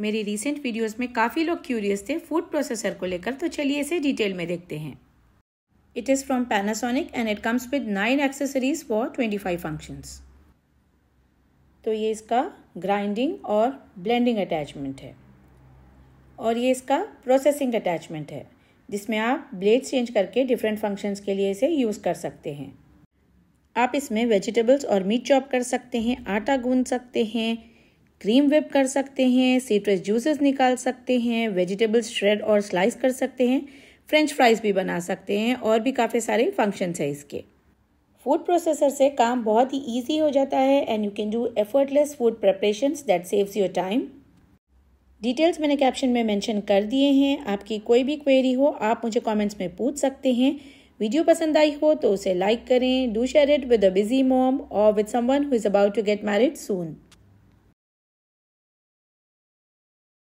मेरी recent videos में काफ़ी लोग क्यूरियस थे फूड प्रोसेसर को लेकर तो चलिए इसे डिटेल में देखते हैं it is from Panasonic and it comes with nine accessories for twenty five functions तो ये इसका ग्राइंडिंग और ब्लेंडिंग अटैचमेंट है और ये इसका प्रोसेसिंग अटैचमेंट है जिसमें आप ब्लेड्स चेंज करके डिफरेंट फंक्शंस के लिए इसे यूज़ कर सकते हैं आप इसमें वेजिटेबल्स और मीट चॉप कर सकते हैं आटा गूंद सकते हैं क्रीम विप कर सकते हैं सीट्रस जूसेस निकाल सकते हैं वेजिटेबल्स श्रेड और स्लाइस कर सकते हैं फ्रेंच फ्राइज भी बना सकते हैं और भी काफ़ी सारे फंक्शंस हैं इसके फूड प्रोसेसर से काम बहुत ही ईजी हो जाता है and you can do effortless food preparation that saves your time details मैंने कैप्शन में मेंशन कर दिए हैं आपकी कोई भी क्वेरी हो आप मुझे कमेंट्स में पूछ सकते हैं वीडियो पसंद आई हो तो उसे लाइक करें do share it with a busy mom और with someone who is about to get married soon